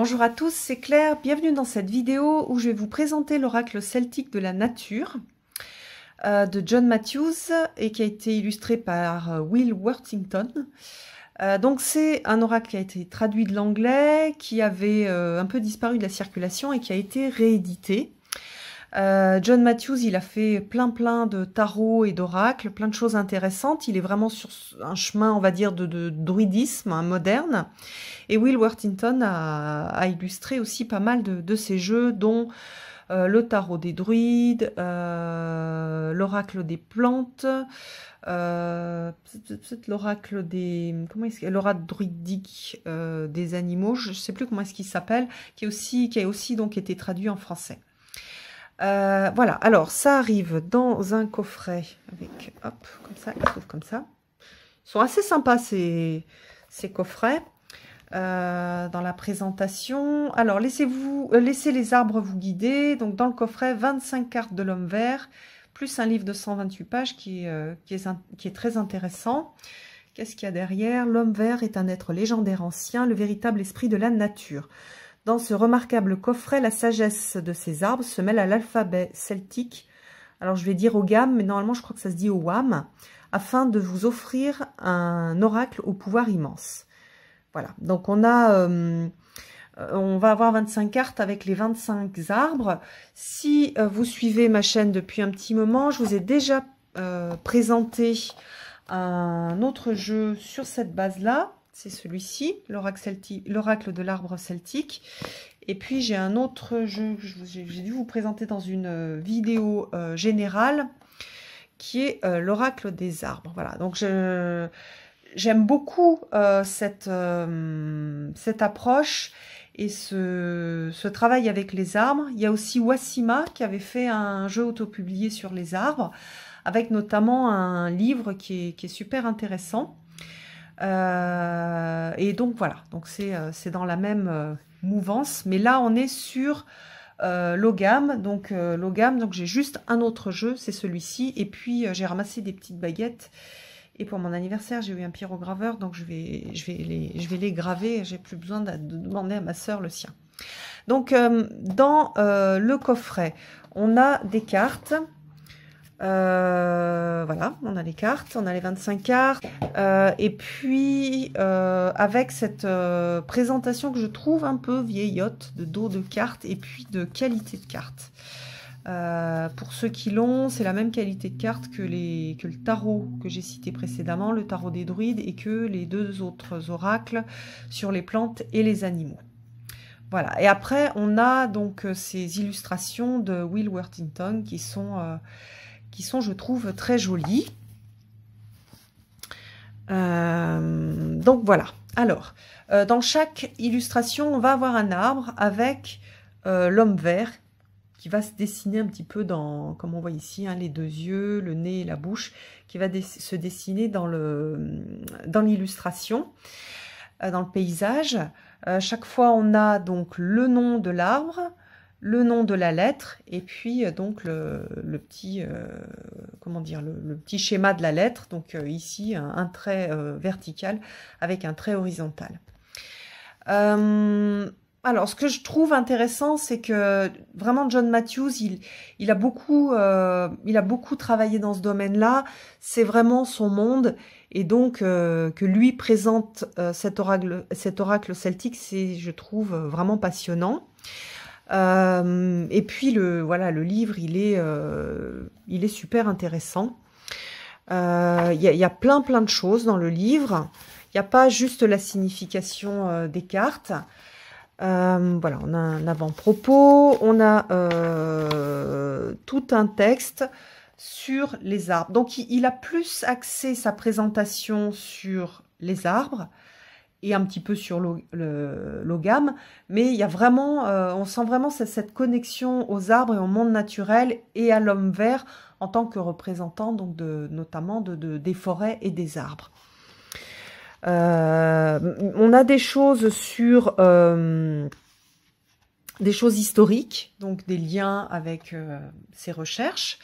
Bonjour à tous, c'est Claire, bienvenue dans cette vidéo où je vais vous présenter l'oracle celtique de la nature euh, de John Matthews et qui a été illustré par euh, Will Worthington. Euh, donc c'est un oracle qui a été traduit de l'anglais, qui avait un peu disparu de la circulation et qui a été réédité euh, John Matthews, il a fait plein plein de tarots et d'oracles, plein de choses intéressantes. Il est vraiment sur un chemin, on va dire, de, druidisme hein, moderne. Et Will Worthington a, illustré aussi pas mal de, ces jeux, dont euh, le tarot des druides, euh, l'oracle des plantes, l'oracle des comment est-ce l'oracle druidique des animaux, je ne sais plus comment est-ce qu'il s'appelle, qui qui a aussi donc été traduit en français. Euh, voilà, alors ça arrive dans un coffret avec, hop, comme ça, comme ça. Ils sont assez sympas ces, coffrets euh, dans la présentation. Alors, laissez-vous, euh, les arbres vous guider. Donc, dans le coffret, 25 cartes de l'homme vert, plus un livre de 128 pages qui, qui est très intéressant. Qu'est-ce qu'il y a derrière L'homme vert est un être légendaire ancien, le véritable esprit de la nature. Dans ce remarquable coffret, la sagesse de ces arbres se mêle à l'alphabet celtique. Alors je vais dire gammes, mais normalement je crois que ça se dit wam, afin de vous offrir un oracle au pouvoir immense. Voilà, donc on a... Euh, on va avoir 25 cartes avec les 25 arbres. Si euh, vous suivez ma chaîne depuis un petit moment, je vous ai déjà euh, présenté un autre jeu sur cette base-là c'est celui-ci, l'oracle de l'arbre celtique. Et puis j'ai un autre jeu que j'ai dû vous présenter dans une euh, vidéo euh, générale, qui est euh, l'oracle des arbres. Voilà, donc j'aime beaucoup cette, approche et ce, travail avec les arbres. Il y a aussi Wassima qui avait fait un jeu autopublié sur les arbres, avec notamment un livre qui est super intéressant. Euh, et donc voilà, donc c'est euh, dans la même euh, mouvance, mais là on est sur Logam, donc Logam, donc j'ai juste un autre jeu, c'est celui-ci, et puis j'ai ramassé des petites baguettes, et pour mon anniversaire j'ai eu un pyrograveur, donc je vais, je vais, les, je vais les graver, j'ai plus besoin de, demander à ma sœur le sien. Donc dans le coffret, on a des cartes, euh, voilà, on a les cartes, on a les 25 cartes. Euh, et puis, euh, avec cette présentation que je trouve un peu vieillotte de dos de cartes et puis de qualité de cartes. pour ceux qui l'ont, c'est la même qualité de cartes que, que le tarot que j'ai cité précédemment, le tarot des druides, et que les deux autres oracles sur les plantes et les animaux. Voilà. Et après, on a donc ces illustrations de Will Worthington qui sont sont, je trouve, très jolies. Euh, donc voilà. Alors, euh, dans chaque illustration, on va avoir un arbre avec euh, l'homme vert qui va se dessiner un petit peu dans, comme on voit ici, hein, les deux yeux, le nez et la bouche, qui va se dessiner dans le dans, l'illustration dans, le paysage. chaque fois, on a donc le nom de l'arbre, le nom de la lettre et puis euh, donc le, petit euh, comment dire le, petit schéma de la lettre donc euh, ici un, trait vertical avec un trait horizontal alors ce que je trouve intéressant c'est que vraiment John Matthews il, il a beaucoup il a beaucoup travaillé dans ce domaine là c'est vraiment son monde et donc que lui présente cet oracle cet oracle celtique c'est je trouve vraiment passionnant euh, et puis le voilà, le livre, il est, euh, il est super intéressant. Euh, il y, a plein plein de choses dans le livre. Il n'y a pas juste la signification des cartes. voilà, on a un avant-propos, on a tout un texte sur les arbres. Donc il, il a plus axé sa présentation sur les arbres et un petit peu sur l'ogam, mais il y a vraiment, euh, on sent vraiment cette, connexion aux arbres et au monde naturel et à l'homme vert en tant que représentant donc de, notamment de, des forêts et des arbres. Euh, on a des choses sur euh, des choses historiques, donc des liens avec ces recherches.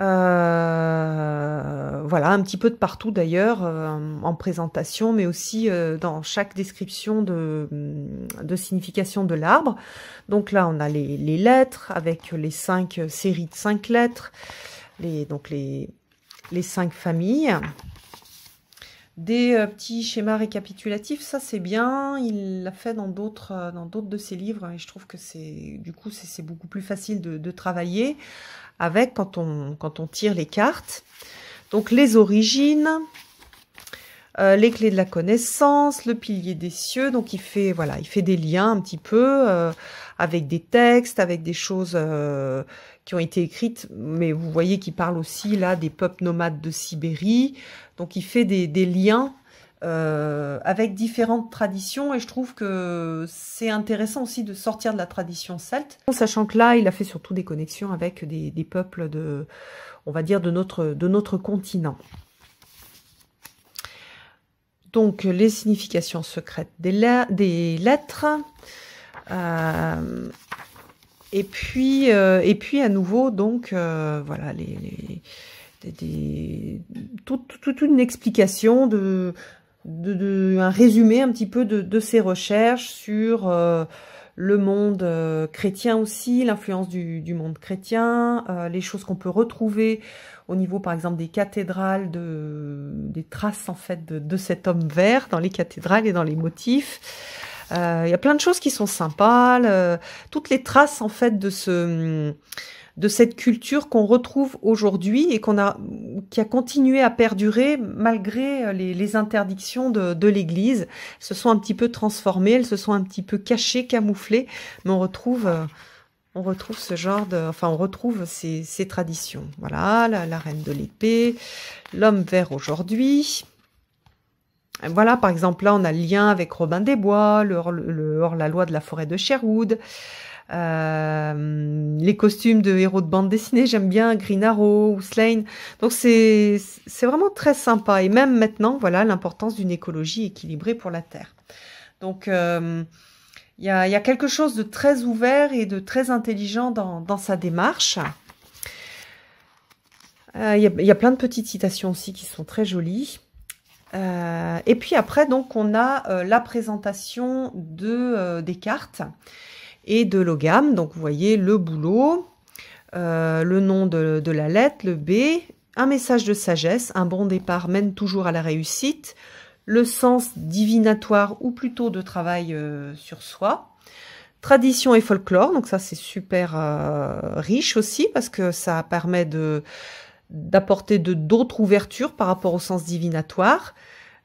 Euh, voilà, un petit peu de partout d'ailleurs, euh, en présentation, mais aussi euh, dans chaque description de, de signification de l'arbre. Donc là, on a les, les, lettres avec les cinq séries de cinq lettres, les, donc les, les cinq familles. Des petits schémas récapitulatifs, ça c'est bien. Il l'a fait dans d'autres dans d'autres de ses livres et je trouve que c'est du coup c'est beaucoup plus facile de travailler avec quand on, quand on tire les cartes. Donc les origines, euh, les clés de la connaissance, le pilier des cieux. Donc il fait voilà, il fait des liens un petit peu euh, avec des textes, avec des choses euh, qui ont été écrites. Mais vous voyez qu'il parle aussi là des peuples nomades de Sibérie. Donc il fait des liens euh, avec différentes traditions et je trouve que c'est intéressant aussi de sortir de la tradition celte. Sachant que là, il a fait surtout des connexions avec des, peuples de, on va dire, de notre, de notre continent. Donc, les significations secrètes des, des lettres. Euh, et puis, euh, et puis à nouveau, donc, voilà, les, toute, une explication de, de, un résumé un petit peu de, ses recherches sur euh, le monde euh, chrétien aussi, l'influence du, monde chrétien, euh, les choses qu'on peut retrouver au niveau par exemple des cathédrales, de, des traces en fait de, cet homme vert dans les cathédrales et dans les motifs. Il y a plein de choses qui sont sympas, toutes les traces en fait de ce de cette culture qu'on retrouve aujourd'hui et qu'on a, qui a continué à perdurer malgré euh, les, interdictions de, l'Église. Elles se sont un petit peu transformées, elles se sont un petit peu cachées, camouflées, mais on retrouve, euh, on retrouve ce genre de, enfin, on retrouve ces, traditions. Voilà, la, reine de l'épée, l'homme vert aujourd'hui. Voilà, par exemple, là, on a le lien avec Robin des Bois, le hors-la-loi de la forêt de Sherwood. Euh, les costumes de héros de bande dessinée, j'aime bien Green Arrow ou Slane. Donc c'est c'est vraiment très sympa. Et même maintenant, voilà l'importance d'une écologie équilibrée pour la Terre. Donc euh, il y, a, quelque chose de très ouvert et de très intelligent dans, dans sa démarche. Euh, il y, y, a plein de petites citations aussi qui sont très jolies. et puis après, donc, on a la présentation de, des cartes et de logam. Donc vous voyez le boulot, euh, le nom de, la lettre, le B, un message de sagesse, un bon départ mène toujours à la réussite, le sens divinatoire ou plutôt de travail euh, sur soi, tradition et folklore, donc ça c'est super euh, riche aussi parce que ça permet d'apporter de d'autres ouvertures par rapport au sens divinatoire,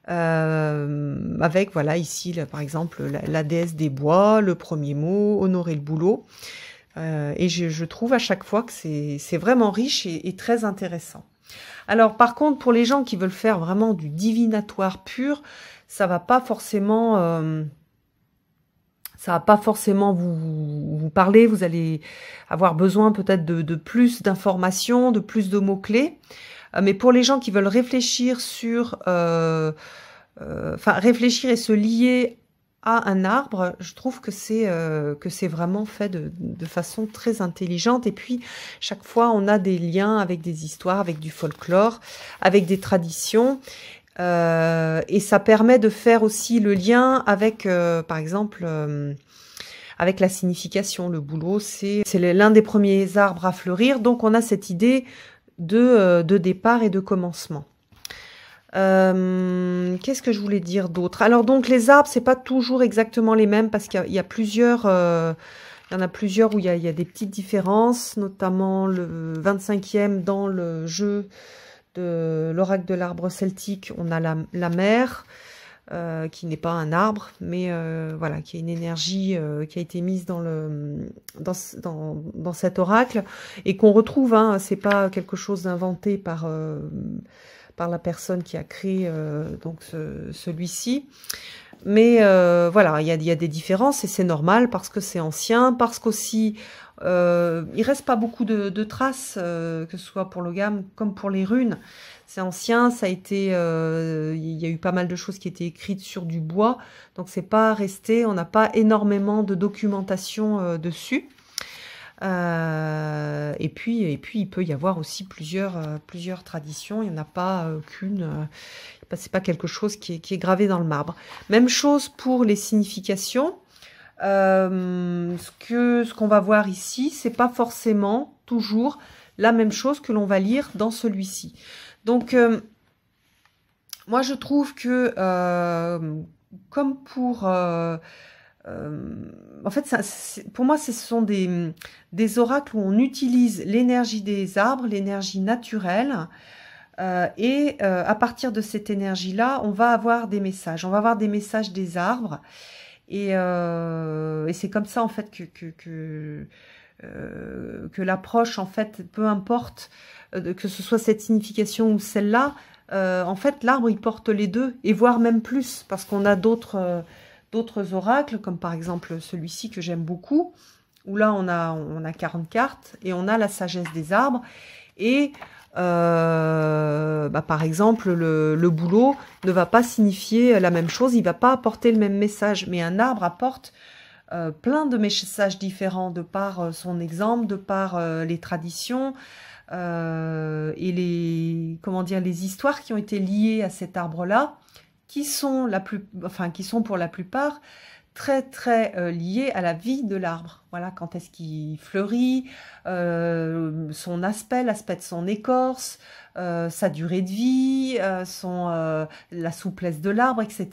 euh, avec voilà ici par exemple la, déesse des bois, le premier mot, honorer le boulot. Euh, et je, je, trouve à chaque fois que c'est vraiment riche et, et, très intéressant. Alors par contre pour les gens qui veulent faire vraiment du divinatoire pur, ça va pas forcément euh, ça va pas forcément vous, vous, parler, vous allez avoir besoin peut-être de, de, plus d'informations, de plus de mots-clés. Euh, mais pour les gens qui veulent réfléchir sur, euh, euh, enfin réfléchir et se lier à un arbre, je trouve que c'est que c'est vraiment fait de, façon très intelligente. Et puis chaque fois, on a des liens avec des histoires, avec du folklore, avec des traditions. et ça permet de faire aussi le lien avec, par exemple, avec la signification. Le boulot, c'est l'un des premiers arbres à fleurir. Donc on a cette idée euh, de, départ et de commencement. Euh, qu'est-ce que je voulais dire d'autre Alors donc les arbres, c'est pas toujours exactement les mêmes parce qu'il y, a plusieurs, euh, il y en a plusieurs où il y a, des petites différences, notamment le 25e dans le jeu de l'oracle de l'arbre celtique, on a la mer. Euh, qui n'est pas un arbre, mais euh, voilà, qui a une énergie euh, qui a été mise dans le dans, dans, dans cet oracle et qu'on retrouve. Hein, c'est pas quelque chose d'inventé par par la personne qui a créé donc ce, celui-ci. Mais voilà, il y a, y a des différences et c'est normal parce que c'est ancien, parce qu'aussi euh, il reste pas beaucoup de, traces, euh, que ce soit pour le gamme comme pour les runes. C'est ancien, ça a été, euh, il y a eu pas mal de choses qui étaient écrites sur du bois, donc c'est pas resté. On n'a pas énormément de documentation euh, dessus. et puis, et puis, il peut y avoir aussi plusieurs, plusieurs traditions. Il n'y en a pas qu'une. c'est pas quelque chose qui est, gravé dans le marbre. Même chose pour les significations. Euh, ce que ce qu'on va voir ici, c'est pas forcément toujours la même chose que l'on va lire dans celui-ci. Donc euh, moi je trouve que euh, comme pour en fait, pour moi, ce sont des, des, oracles où on utilise l'énergie des arbres, l'énergie naturelle, et à partir de cette énergie-là, on va avoir des messages. On va avoir des messages des arbres. Euh, et, c'est comme ça en fait que, que, que euh, l'approche, en fait, peu importe euh, que ce soit cette signification ou celle-là, en fait, l'arbre, il porte les deux, et voire même plus, parce qu'on a d'autres d'autres oracles, comme par exemple celui-ci que j'aime beaucoup, où là, on a, on a 40 cartes, et on a la sagesse des arbres, et euh, bah, par exemple, le, boulot ne va pas signifier la même chose, il ne va pas apporter le même message, mais un arbre apporte euh, plein de messages différents de par euh, son exemple, de par les traditions et les comment dire les histoires qui ont été liées à cet arbre-là, qui sont la plus, enfin qui sont pour la plupart très très euh, lié à la vie de l'arbre. Voilà, quand est-ce qu'il fleurit, euh, son aspect, l'aspect de son écorce, euh, sa durée de vie, son, la souplesse de l'arbre, etc.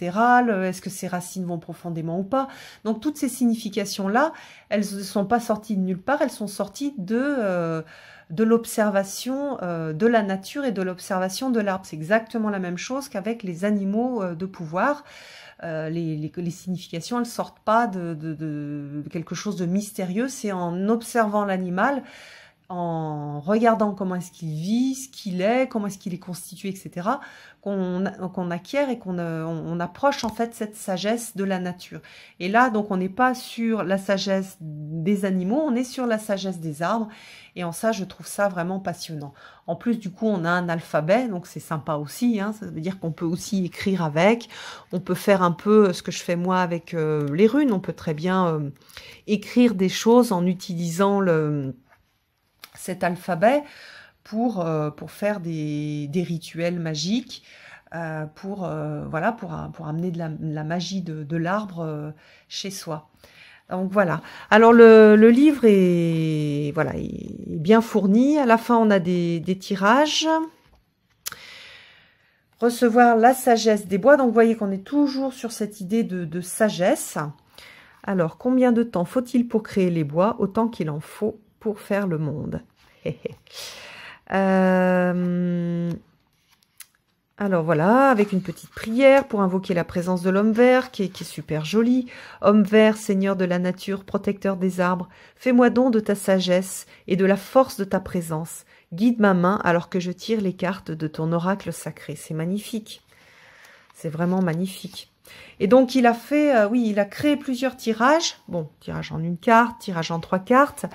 Est-ce que ses racines vont profondément ou pas Donc toutes ces significations-là, elles ne sont pas sorties de nulle part, elles sont sorties de de l'observation de la nature et de l'observation de l'arbre. C'est exactement la même chose qu'avec les animaux de pouvoir. Euh, les, les, significations, elles sortent pas de, de quelque chose de mystérieux. C'est en observant l'animal en regardant comment est-ce qu'il vit, ce qu'il est, comment est-ce qu'il est constitué, etc., qu'on acquiert et qu'on euh, approche en fait cette sagesse de la nature. Et là, donc, on n'est pas sur la sagesse des animaux, on est sur la sagesse des arbres. Et en ça, je trouve ça vraiment passionnant. En plus, du coup, on a un alphabet, donc c'est sympa aussi. Hein. ça veut dire qu'on peut aussi écrire avec. On peut faire un peu euh, ce que je fais moi avec euh, les runes. On peut très bien écrire des choses en utilisant le cet alphabet pour, euh, pour faire des, rituels magiques, euh, pour, euh, voilà, pour, pour amener de la, magie de, l'arbre chez soi. Donc voilà. Alors le, livre est, voilà, bien fourni. À la fin, on a des, tirages recevoir la sagesse des bois. Donc, vous voyez qu'on est toujours sur cette idée de sagesse. Alors, combien de temps faut-il pour créer les bois Autant qu'il en faut pour faire le monde. Euh, alors voilà, avec une petite prière pour invoquer la présence de l'homme vert, qui est, super joli. Homme vert, seigneur de la nature, protecteur des arbres, fais-moi don de ta sagesse et de la force de ta présence. Guide ma main alors que je tire les cartes de ton oracle sacré. C'est magnifique. C'est vraiment magnifique. Et donc il a fait, euh, oui, il a créé plusieurs tirages. Bon, tirage en une carte, tirage en trois cartes.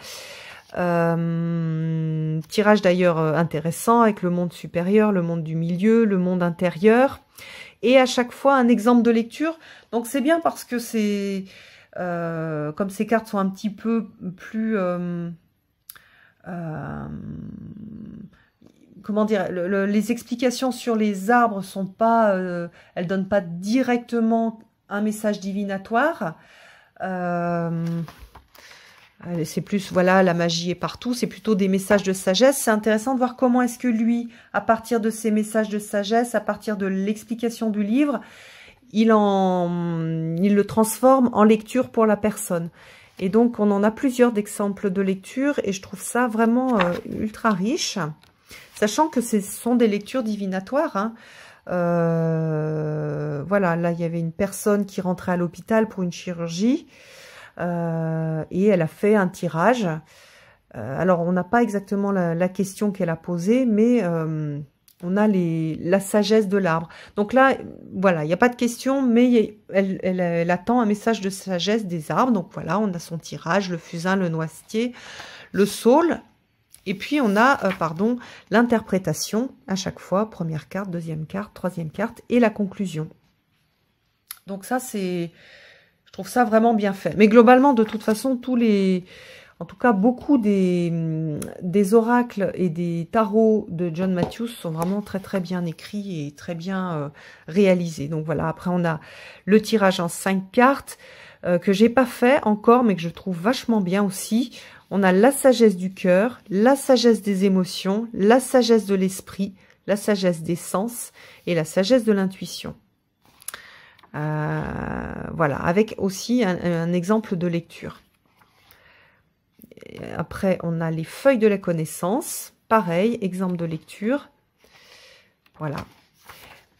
Euh, tirage d'ailleurs euh, intéressant avec le monde supérieur, le monde du milieu, le monde intérieur. Et à chaque fois un exemple de lecture. Donc c'est bien parce que c'est... Euh, comme ces cartes sont un petit peu plus... comment dire, les explications sur les arbres sont pas, elles donnent pas directement un message divinatoire. Euh, c'est plus, voilà, la magie est partout, c'est plutôt des messages de sagesse. C'est intéressant de voir comment est-ce que lui, à partir de ces messages de sagesse, à partir de l'explication du livre, il, en, il le transforme en lecture pour la personne. Et donc, on en a plusieurs d'exemples de lecture et je trouve ça vraiment euh, ultra riche. Sachant que ce sont des lectures divinatoires. Hein. Euh, voilà, là, il y avait une personne qui rentrait à l'hôpital pour une chirurgie. Euh, et elle a fait un tirage. Euh, alors, on n'a pas exactement la, question qu'elle a posée, mais euh, on a les, la sagesse de l'arbre. Donc là, voilà, il n'y a pas de question, mais elle, attend un message de sagesse des arbres. Donc voilà, on a son tirage, le fusain, le noisetier, le saule. Et puis on a, pardon, l'interprétation à chaque fois, première carte, deuxième carte, troisième carte et la conclusion. Donc ça, c'est trouve ça vraiment bien fait. Mais globalement, de toute façon, tous les, en tout cas, beaucoup des, des oracles et des tarots de John Matthews sont vraiment très très bien écrits et très bien euh, réalisés. Donc voilà, après on a le tirage en cinq cartes euh, que j'ai pas fait encore, mais que je trouve vachement bien aussi. On a la sagesse du cœur, la sagesse des émotions, la sagesse de l'esprit, la sagesse des sens et la sagesse de l'intuition. Euh, voilà, avec aussi un, exemple de lecture. après, on a les feuilles de la connaissance. Pareil, exemple de lecture. Voilà.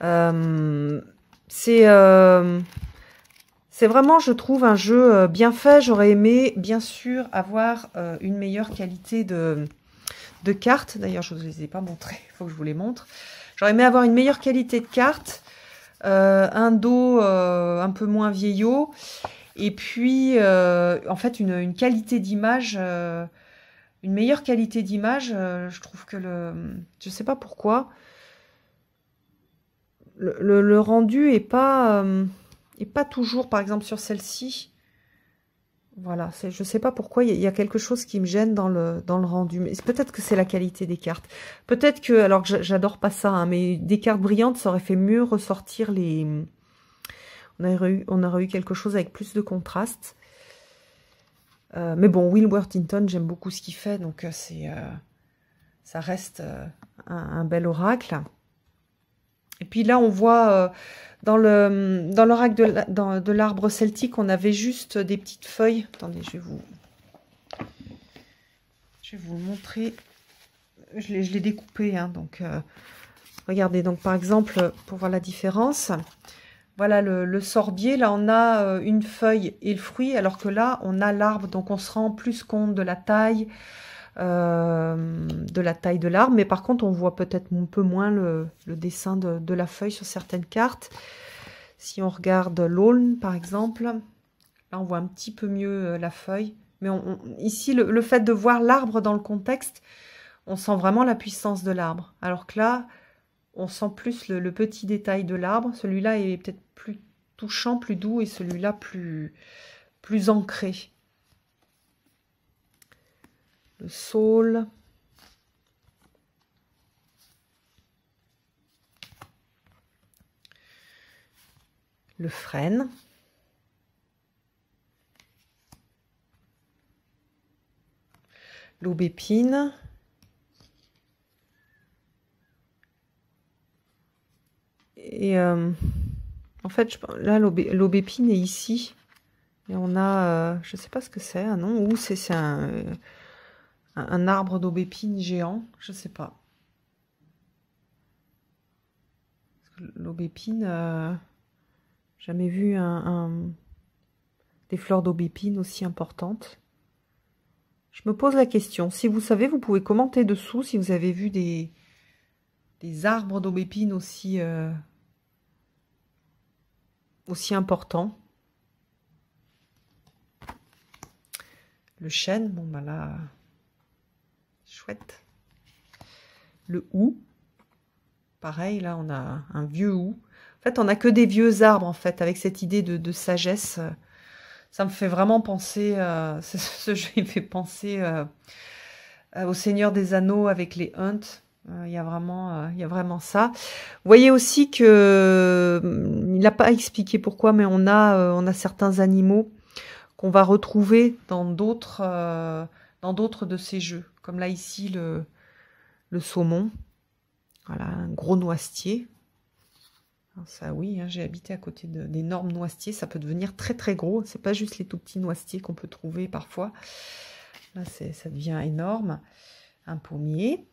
Euh, euh, c'est vraiment, je trouve, un jeu bien fait. J'aurais aimé, bien sûr, avoir une meilleure qualité de, de cartes. D'ailleurs, je ne vous les ai pas montrées. Il faut que je vous les montre. J'aurais aimé avoir une meilleure qualité de cartes. Euh, un dos euh, un peu moins vieillot, et puis euh, en fait une, qualité d'image, une meilleure qualité d'image. je trouve que le, je sais pas pourquoi, le, rendu est pas est pas toujours, par exemple sur celle-ci, voilà, je ne sais pas pourquoi, il y, a quelque chose qui me gêne dans le, dans le rendu. peut-être que c'est la qualité des cartes. Peut-être que, alors que j'adore pas ça, hein, mais des cartes brillantes, ça aurait fait mieux ressortir les... On aurait eu, on aurait quelque chose avec plus de contraste. Euh, mais bon, Will Worthington, j'aime beaucoup ce qu'il fait, donc euh, c'est... Euh, ça reste un, bel oracle. Et puis là, on voit dans le dans l'oracle de, l'arbre celtique, on avait juste des petites feuilles. Attendez, je vais vous je vais vous montrer. Je l'ai, découpé, hein, donc euh, regardez. Donc par exemple, pour voir la différence, voilà le, sorbier. Là, on a euh, une feuille et le fruit, alors que là, on a l'arbre. Donc on se rend plus compte de la taille, euh, de la taille de l'arbre. Mais par contre, on voit peut-être un peu moins le, dessin de, la feuille sur certaines cartes. Si on regarde l'aulne, par exemple, là, on voit un petit peu mieux euh, la feuille. Mais ici, le, fait de voir l'arbre dans le contexte, on sent vraiment la puissance de l'arbre. Alors que là, on sent plus le, le petit détail de l'arbre. Celui-là est peut-être plus touchant, plus doux, et celui-là plus, plus ancré le saule. Le frêne. L'aubépine. Et euh, en fait, là, l'aubépine est ici. Et on a, euh, je ne sais pas ce que c'est, un ah non, ou c'est un... Euh, un, arbre d'aubépine géant, je sais pas. L'aubépine, euh, jamais vu un, des fleurs d'aubépine aussi importantes. Je me pose la question. Si vous savez, vous pouvez commenter dessous si vous avez vu des, des arbres d'aubépine aussi, euh, aussi importants. Le chêne, bon bah là, chouette. Le hou, pareil, là on a un vieux hou. En fait, on n'a que des vieux arbres, en fait, avec cette idée de, sagesse. Ça me fait vraiment penser, euh, ce, jeu il me fait penser euh, euh, au Seigneur des Anneaux avec les Hunts. Il y, a vraiment, il vraiment ça. Vous voyez aussi que hum, il n'a pas expliqué pourquoi, mais on a, on a certains animaux qu'on va retrouver dans d'autres, dans d'autres de ces jeux comme là ici le, saumon. Voilà, un gros noisetier. Ah, ça oui, hein, j'ai habité à côté d'énormes noisetiers, ça peut devenir très très gros. C'est pas juste les tout petits noisetiers qu'on peut trouver parfois. Là, ça devient énorme. Un pommier.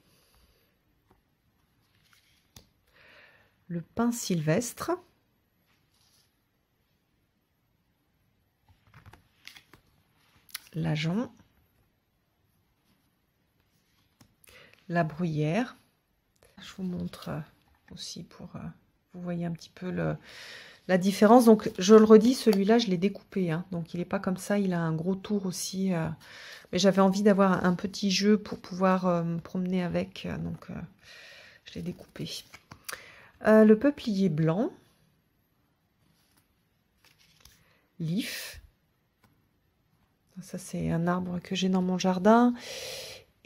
Le pin sylvestre. L'agent. la bruyère. Je vous montre euh, aussi pour euh, vous voyez un petit peu le, la différence. Donc, je le redis, celui-là, je l'ai découpé. Hein. donc, il n'est pas comme ça. Il a un gros tour aussi. Euh. mais j'avais envie d'avoir un petit jeu pour pouvoir me promener avec. donc, je l'ai découpé. le peuplier blanc. L'if. Ça, c'est un arbre que j'ai dans mon jardin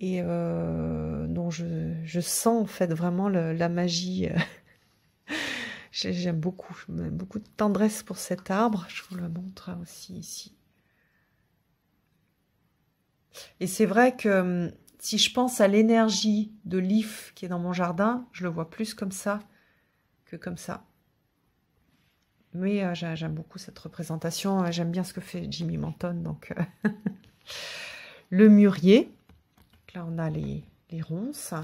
et euh, dont je, sens en fait vraiment la magie. Euh, j'aime beaucoup, beaucoup de tendresse pour cet arbre. Je vous le montre hein, aussi ici. Et c'est vrai que hum, si je pense à l'énergie de l'if qui est dans mon jardin, je le vois plus comme ça que comme ça. Mais euh, j'aime beaucoup cette représentation. J'aime bien ce que fait Jimmy Manton. Donc, le mûrier là, on a les, ronces.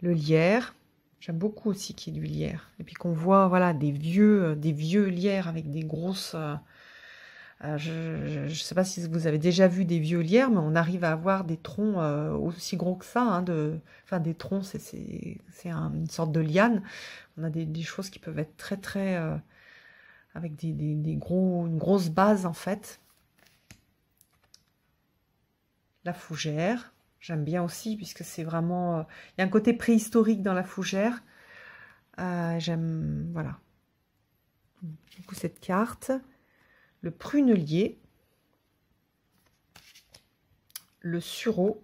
Le lierre. J'aime beaucoup aussi qu'il y ait du lierre. Et puis qu'on voit voilà, des vieux, euh, des vieux lierres avec des grosses... Euh, euh, je ne sais pas si vous avez déjà vu des vieux lierres, mais on arrive à avoir des troncs aussi gros que ça. Hein, de, enfin, des troncs, c'est une sorte de liane. On a des, choses qui peuvent être très, très... avec des, des gros, une grosse base, en fait la fougère. J'aime bien aussi puisque c'est vraiment... Euh, il y a un côté préhistorique dans la fougère. Euh, j'aime... Voilà. beaucoup cette carte. Le prunelier. Le sureau.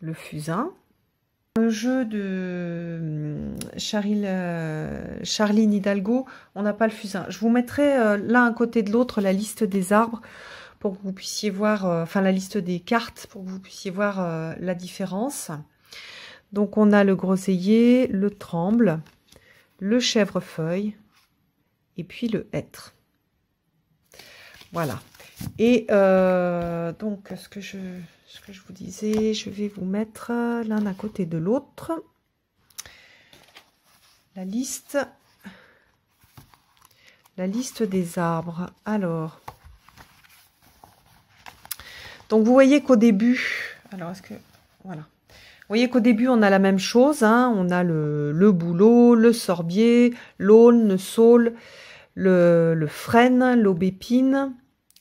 Le fusain. Le jeu de euh, charlie Charline Hidalgo, on n'a pas le fusain. Je vous mettrai l'un à côté de l'autre la liste des arbres pour que vous puissiez voir, euh, enfin la liste des cartes pour que vous puissiez voir euh, la différence. Donc on a le groseillier, le tremble, le chèvrefeuille et puis le hêtre. Voilà. Et euh, donc ce que, je, ce que je vous disais, je vais vous mettre l'un à côté de l'autre. La liste, la liste des arbres. Alors, donc vous voyez qu'au début, alors est-ce que voilà, vous voyez qu'au début on a la même chose, hein. on a le, le, boulot, le sorbier, l'aulne, le saule, le, frêne, l'aubépine.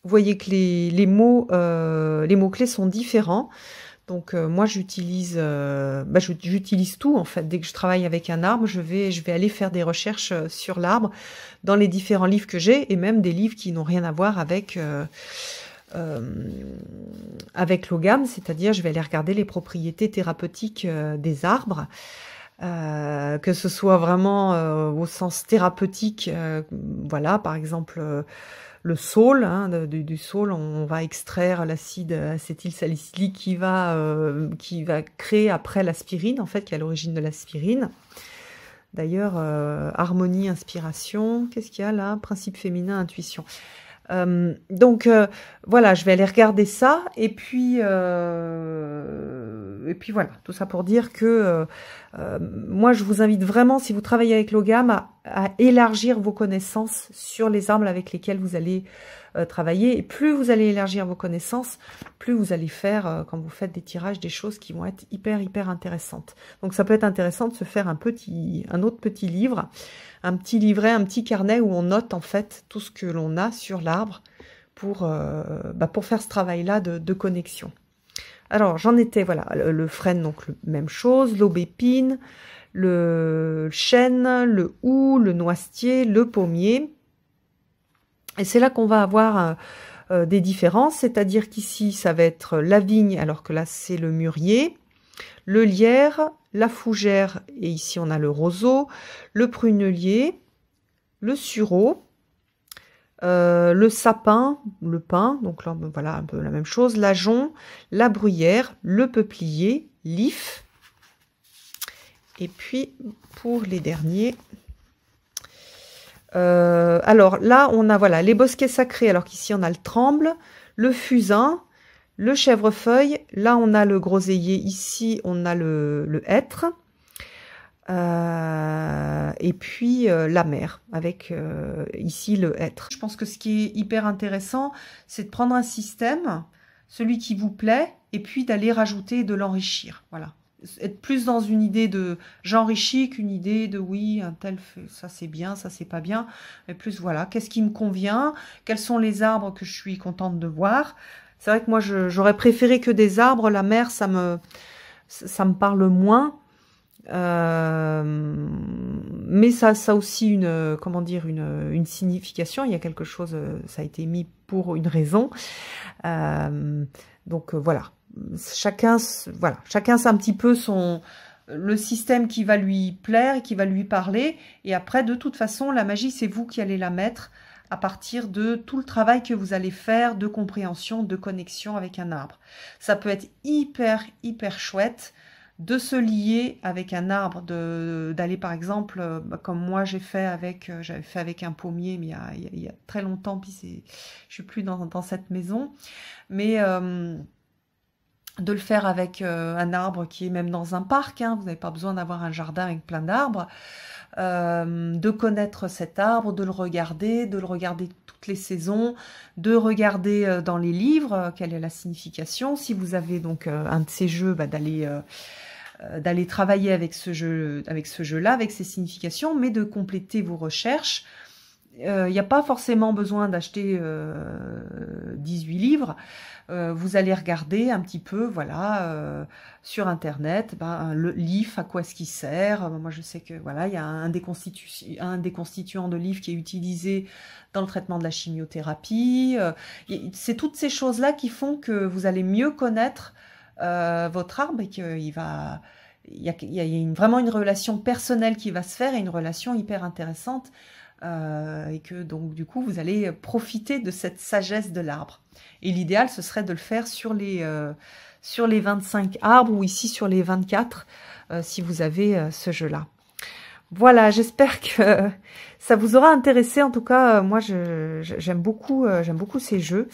Vous voyez que les, mots les mots euh, clés sont différents. Donc euh, moi j'utilise euh, bah, j'utilise tout en fait dès que je travaille avec un arbre, je vais je vais aller faire des recherches sur l'arbre dans les différents livres que j'ai et même des livres qui n'ont rien à voir avec euh, avec l'OGAM, c'est-à-dire je vais aller regarder les propriétés thérapeutiques euh, des arbres. Euh, que ce soit vraiment au sens thérapeutique, voilà, par exemple le saule, hein, du saule, on va extraire l'acide acétylsalicylique qui va qui va créer après l'aspirine, en fait, qui est à l'origine de l'aspirine. D'ailleurs, harmonie, inspiration, qu'est-ce qu'il y a là Principe féminin, intuition. Euh, donc euh, voilà, je vais aller regarder ça et puis euh, et puis voilà, tout ça pour dire que euh, moi, je vous invite vraiment, si vous travaillez avec l'OGAM, à, à, élargir vos connaissances sur les arbres avec lesquels vous allez euh, travailler. Et plus vous allez élargir vos connaissances, plus vous allez faire, euh, quand vous faites des tirages, des choses qui vont être hyper, hyper intéressantes. Donc, ça peut être intéressant de se faire un petit, un autre petit livre, un petit livret, un petit carnet où on note, en fait, tout ce que l'on a sur l'arbre pour, bah, pour faire ce travail-là de, de connexion. Alors, j'en étais, voilà, le, frêne, donc le, même chose, l'aubépine, le chêne, le houx, le noisetier, le pommier. Et c'est là qu'on va avoir euh, euh, des différences, c'est-à-dire qu'ici, ça va être la vigne, alors que là, c'est le mûrier, le lierre, la fougère, et ici, on a le roseau, le prunelier, le sureau, euh, le sapin, le pin, donc là, voilà un peu la même chose, l'ajon, la bruyère, le peuplier, l'if. Et puis pour les derniers, euh, alors là on a voilà les bosquets sacrés, alors qu'ici on a le tremble, le fusain, le chèvrefeuille, là on a le groseillier, ici on a le, le hêtre. Euh, et puis euh, la mer, avec euh, ici le être. Je pense que ce qui est hyper intéressant, c'est de prendre un système, celui qui vous plaît, et puis d'aller rajouter de l'enrichir. Voilà. Être plus dans une idée de j'enrichis qu'une idée de oui, un tel ça c'est bien, ça c'est pas bien, mais plus voilà, qu'est-ce qui me convient, quels sont les arbres que je suis contente de voir. C'est vrai que moi j'aurais préféré que des arbres, la mer ça me ça me parle moins euh, mais ça, ça aussi une, comment dire, une, signification. Il y a quelque chose, euh, ça a été mis pour une raison. Euh, donc voilà, chacun, voilà, chacun c'est un petit peu son le système qui va lui plaire, et qui va lui parler. Et après, de toute façon, la magie, c'est vous qui allez la mettre à partir de tout le travail que vous allez faire de compréhension, de connexion avec un arbre. Ça peut être hyper, hyper chouette de se lier avec un arbre, d'aller par exemple, euh, bah, comme moi j'ai fait avec, euh, j'avais fait avec un pommier, mais il y a, très longtemps, puis je suis plus dans, cette maison, mais euh, de le faire avec un arbre qui est même dans un parc, hein, vous n'avez pas besoin d'avoir un jardin avec plein d'arbres, de connaître cet arbre, de le regarder, de le regarder toutes les saisons, de regarder dans les livres quelle est la signification. Si vous avez donc un de ces jeux, bah, d'aller euh, d'aller travailler avec ce jeu, avec ce jeu-là, avec ses significations, mais de compléter vos recherches. Il euh, n'y a pas forcément besoin d'acheter 18 euh, livres. vous allez regarder un petit peu, voilà, sur internet, ben, le l'IF, à quoi est-ce qu'il sert. Moi, je sais que voilà, il y a un des, un des constituants de l'IF qui est utilisé dans le traitement de la chimiothérapie. C'est toutes ces choses-là qui font que vous allez mieux connaître euh, votre arbre et qu'il va, il y a, y a vraiment une relation personnelle qui va se faire et une relation hyper intéressante. Euh, et que donc du coup vous allez profiter de cette sagesse de l'arbre. Et l'idéal ce serait de le faire sur les euh, sur les 25 arbres ou ici sur les 24 euh, si vous avez euh, ce jeu là. Voilà, j'espère que ça vous aura intéressé. En tout cas, moi, j'aime beaucoup, j'aime beaucoup ces jeux.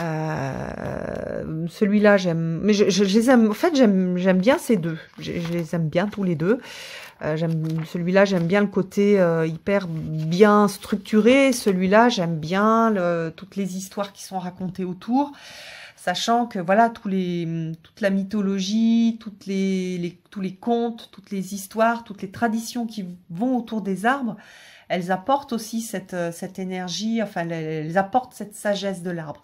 Euh, celui-là, j'aime. Mais je, les aime. En fait, j'aime, j'aime bien ces deux. Je, les aime bien tous les deux. Euh, j'aime celui-là, j'aime bien le côté euh, hyper bien structuré. Celui-là, j'aime bien toutes les histoires qui sont racontées autour, sachant que voilà tous les, toute la mythologie, toutes les, les, tous les contes, toutes les histoires, toutes les traditions qui vont autour des arbres elles apportent aussi cette, euh, cette énergie, enfin, elles, apportent cette sagesse de l'arbre.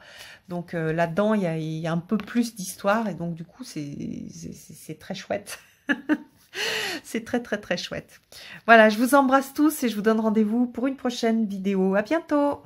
Donc euh, là-dedans, il y, a, y a un peu plus d'histoire, et donc du coup, c'est très chouette. c'est très très très chouette. Voilà, je vous embrasse tous et je vous donne rendez-vous pour une prochaine vidéo. À bientôt